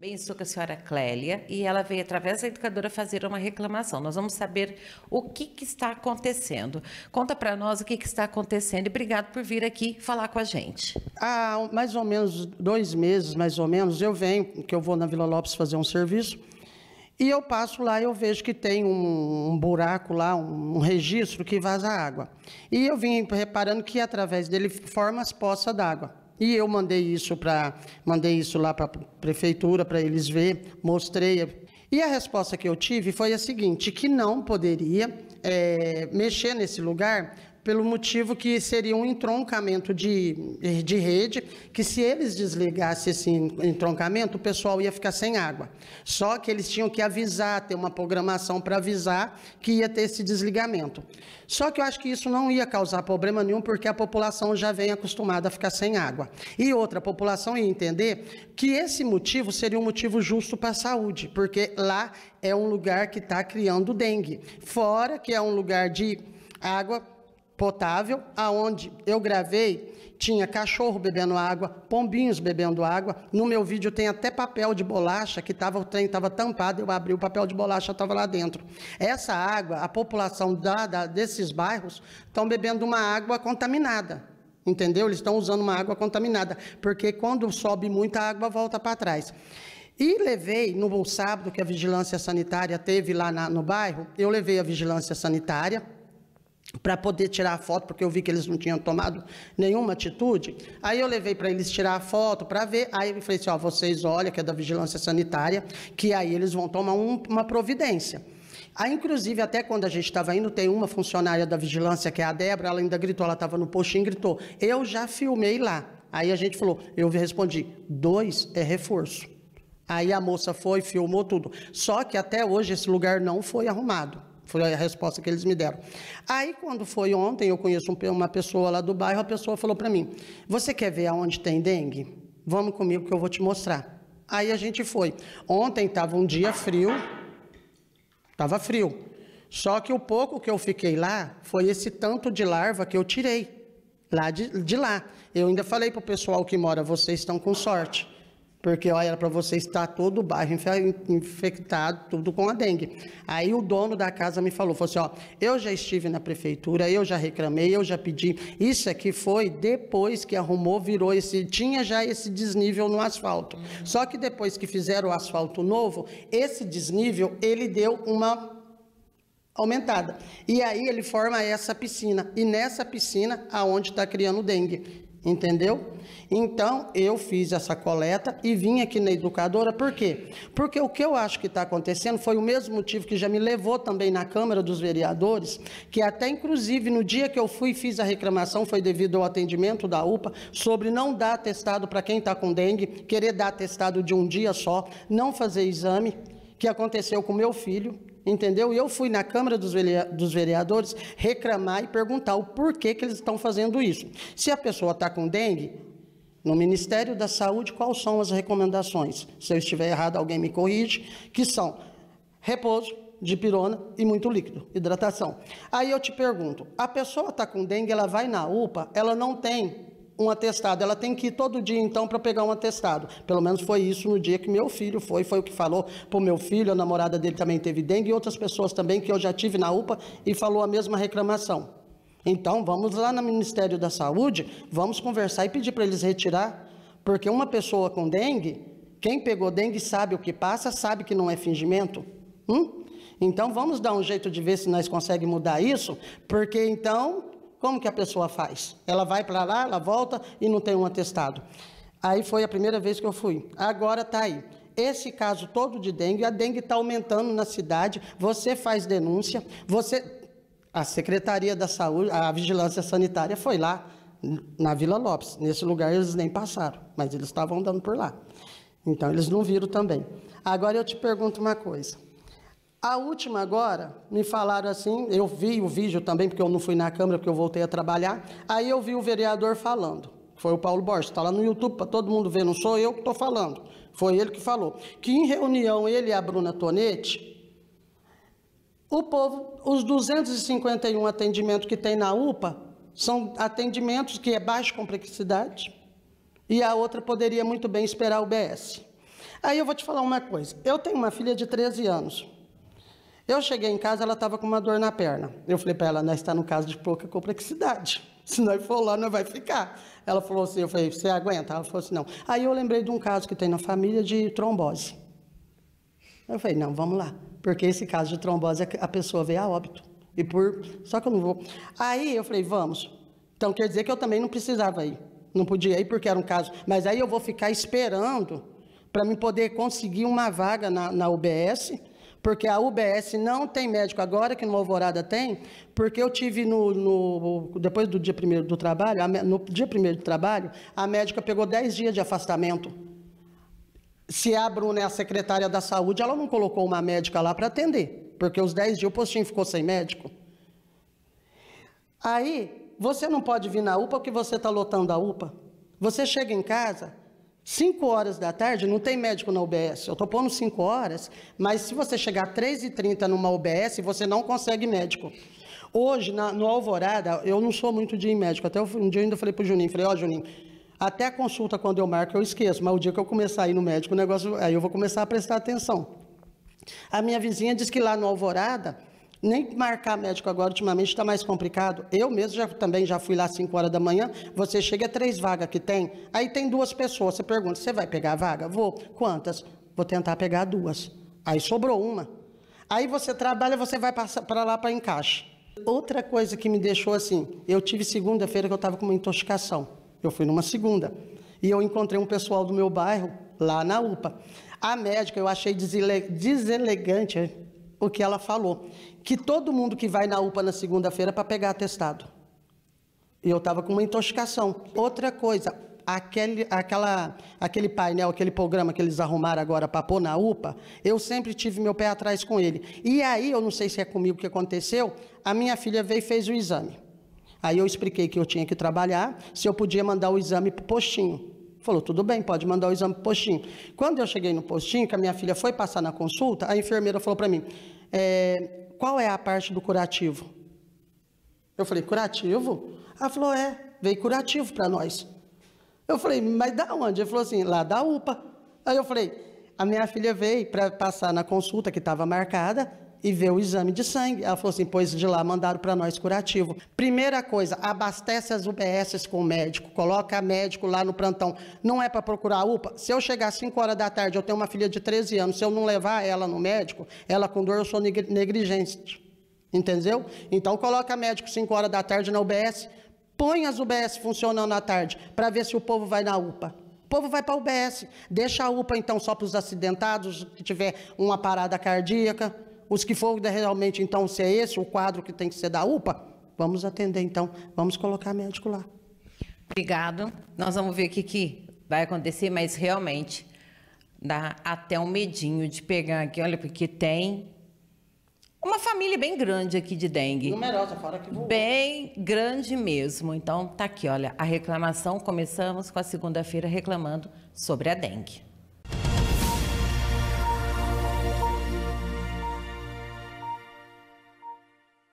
Bem, estou com a senhora Clélia e ela veio através da educadora fazer uma reclamação. Nós vamos saber o que, que está acontecendo. Conta para nós o que, que, está acontecendo e obrigado por vir aqui falar com a gente. Há mais ou menos dois meses, mais ou menos, eu venho, que eu vou na Vila Lopes fazer um serviço, e eu passo lá e eu vejo que tem um, um buraco lá, um, um registro que vaza água. E eu vim reparando que através dele forma as poças d'água. E eu mandei isso para mandei isso lá para a prefeitura para eles ver, mostrei. E a resposta que eu tive foi a seguinte, que não poderia é, mexer nesse lugar pelo motivo que seria um entroncamento de, de rede, que se eles desligassem esse entroncamento, o pessoal ia ficar sem água. Só que eles tinham que avisar, ter uma programação para avisar que ia ter esse desligamento. Só que eu acho que isso não ia causar problema nenhum, porque a população já vem acostumada a ficar sem água. E outra, a população ia entender que esse motivo seria um motivo justo para a saúde, porque lá é um lugar que está criando dengue. Fora que é um lugar de água potável, aonde eu gravei, tinha cachorro bebendo água, pombinhos bebendo água. No meu vídeo tem até papel de bolacha, que tava, o trem estava tampado, eu abri o papel de bolacha, estava lá dentro. Essa água, a população da, da, desses bairros estão bebendo uma água contaminada. Entendeu? Eles estão usando uma água contaminada, porque quando sobe muita água, volta para trás. E levei, no sábado que a vigilância sanitária teve lá na, no bairro, eu levei a vigilância sanitária, para poder tirar a foto, porque eu vi que eles não tinham tomado nenhuma atitude. Aí eu levei para eles tirar a foto para ver. Aí eu falei assim: ó, vocês olha que é da vigilância sanitária, que aí eles vão tomar um, uma providência. Aí, inclusive, até quando a gente estava indo, tem uma funcionária da vigilância, que é a Débora, ela ainda gritou, ela estava no postinho e gritou: Eu já filmei lá. Aí a gente falou, eu respondi: dois é reforço. Aí a moça foi, filmou tudo. Só que até hoje esse lugar não foi arrumado. Foi a resposta que eles me deram. Aí, quando foi ontem, eu conheço uma pessoa lá do bairro, a pessoa falou para mim: Você quer ver aonde tem dengue? Vamos comigo que eu vou te mostrar. Aí a gente foi. Ontem estava um dia frio, estava frio. Só que o pouco que eu fiquei lá foi esse tanto de larva que eu tirei lá de, de lá. Eu ainda falei para o pessoal que mora, vocês estão com sorte porque olha, para você estar todo o bairro infectado, tudo com a dengue. Aí o dono da casa me falou, falou assim, ó, eu já estive na prefeitura, eu já reclamei, eu já pedi. Isso aqui foi depois que arrumou, virou esse, tinha já esse desnível no asfalto. Uhum. Só que depois que fizeram o asfalto novo, esse desnível, ele deu uma aumentada. E aí ele forma essa piscina. E nessa piscina, aonde está criando dengue. Entendeu? Então, eu fiz essa coleta e vim aqui na educadora, por quê? Porque o que eu acho que está acontecendo foi o mesmo motivo que já me levou também na Câmara dos Vereadores, que até inclusive no dia que eu fui fiz a reclamação, foi devido ao atendimento da UPA, sobre não dar testado para quem está com dengue, querer dar testado de um dia só, não fazer exame, que aconteceu com meu filho, entendeu? E eu fui na Câmara dos, Vereadores reclamar e perguntar o porquê que eles estão fazendo isso. Se a pessoa está com dengue, no Ministério da Saúde, quais são as recomendações? Se eu estiver errado, alguém me corrige, que são repouso, dipirona e muito líquido, hidratação. Aí eu te pergunto, a pessoa está com dengue, ela vai na UPA, ela não tem um atestado. Ela tem que ir todo dia, então, para pegar um atestado. Pelo menos foi isso no dia que meu filho foi, foi o que falou para o meu filho, a namorada dele também teve dengue, e outras pessoas também que eu já tive na UPA e falou a mesma reclamação. Então, vamos lá no Ministério da Saúde, vamos conversar e pedir para eles retirar, porque uma pessoa com dengue, quem pegou dengue sabe o que passa, sabe que não é fingimento. Hum? Então, vamos dar um jeito de ver se nós conseguimos mudar isso, porque então como que a pessoa faz? Ela vai para lá, ela volta e não tem um atestado. Aí foi a primeira vez que eu fui. Agora está aí. Esse caso todo de dengue, a dengue está aumentando na cidade. Você faz denúncia, você. A Secretaria da Saúde, a Vigilância Sanitária foi lá, na Vila Lopes. Nesse lugar eles nem passaram, mas eles estavam andando por lá. Então eles não viram também. Agora eu te pergunto uma coisa. A última agora, me falaram assim, eu vi o vídeo também, porque eu não fui na Câmara, porque eu voltei a trabalhar. Aí eu vi o vereador falando, foi o Paulo Borges, está lá no YouTube para todo mundo ver, não sou eu que estou falando, foi ele que falou. Que em reunião ele e a Bruna Tonetti, o povo, os 251 atendimentos que tem na UPA, são atendimentos que é baixa complexidade, e a outra poderia muito bem esperar o BS. Aí eu vou te falar uma coisa, eu tenho uma filha de 13 anos, eu cheguei em casa, ela estava com uma dor na perna. Eu falei para ela, nós está no caso de pouca complexidade. Se nós for lá, nós vai ficar. Ela falou assim, eu falei, você aguenta? Ela falou assim, não. Aí eu lembrei de um caso que tem na família de trombose. Eu falei, não, vamos lá. Porque esse caso de trombose, a pessoa veio a óbito. E por... Só que eu não vou. Aí eu falei, vamos. Então quer dizer que eu também não precisava ir. Não podia ir porque era um caso. Mas aí eu vou ficar esperando para me poder conseguir uma vaga na, na UBS porque a UBS não tem médico agora, que no Alvorada tem, porque eu tive no, no depois do dia primeiro do trabalho, a, no dia primeiro do trabalho, a médica pegou 10 dias de afastamento. Se a Bruna é a secretária da saúde, ela não colocou uma médica lá para atender, porque os 10 dias o postinho ficou sem médico. Aí, você não pode vir na UPA porque você está lotando a UPA. Você chega em casa, 5 horas da tarde, não tem médico na UBS. Eu estou pondo 5 horas, mas se você chegar 3h30 numa UBS, você não consegue médico. Hoje, na, no Alvorada, eu não sou muito de ir médico. Até um dia eu ainda falei para o Juninho, falei, ó, oh, Juninho, até a consulta quando eu marco eu esqueço, mas o dia que eu começar a ir no médico, o negócio, aí eu vou começar a prestar atenção. A minha vizinha diz que lá no Alvorada, nem marcar médico agora, ultimamente, está mais complicado. Eu mesmo já, também já fui lá às 5 horas da manhã. Você chega a três vagas que tem, aí tem duas pessoas. Você pergunta: você vai pegar a vaga? Vou. Quantas? Vou tentar pegar duas. Aí sobrou uma. Aí você trabalha, você vai para lá para encaixe. Outra coisa que me deixou assim: eu tive segunda-feira que eu estava com uma intoxicação. Eu fui numa segunda. E eu encontrei um pessoal do meu bairro, lá na UPA. A médica eu achei desele deselegante o que ela falou, que todo mundo que vai na UPA na segunda-feira para pegar atestado. E eu estava com uma intoxicação. Outra coisa, aquele, aquela, aquele painel, aquele programa que eles arrumaram agora para pôr na UPA, eu sempre tive meu pé atrás com ele. E aí, eu não sei se é comigo que aconteceu, a minha filha veio e fez o exame. Aí eu expliquei que eu tinha que trabalhar, se eu podia mandar o exame para o postinho. Falou, tudo bem, pode mandar o exame o postinho. Quando eu cheguei no postinho, que a minha filha foi passar na consulta, a enfermeira falou para mim, é, qual é a parte do curativo? Eu falei, curativo? Ela falou, é, veio curativo para nós. Eu falei, mas da onde? Ele falou assim, lá da UPA. Aí eu falei, a minha filha veio para passar na consulta que estava marcada, e ver o exame de sangue. Ela falou assim: pois de lá mandaram para nós curativo. Primeira coisa, abastece as UBSs com médico, coloca médico lá no plantão. Não é para procurar a UPA. Se eu chegar às 5 horas da tarde, eu tenho uma filha de 13 anos, se eu não levar ela no médico, ela com dor, eu sou negligente. Entendeu? Então coloca médico 5 horas da tarde na UBS, põe as UBS funcionando à tarde para ver se o povo vai na UPA. O povo vai para a UBS, deixa a UPA então só para os acidentados, que tiver uma parada cardíaca, os que for realmente, então, se é esse o quadro que tem que ser da UPA, vamos atender, então, vamos colocar médico lá. Obrigado. Nós vamos ver o que, que vai acontecer, mas realmente dá até um medinho de pegar aqui, olha, porque tem uma família bem grande aqui de dengue. Numerosa, fora que voou. Bem grande mesmo. Então, tá aqui, olha, a reclamação. Começamos com a segunda-feira reclamando sobre a dengue.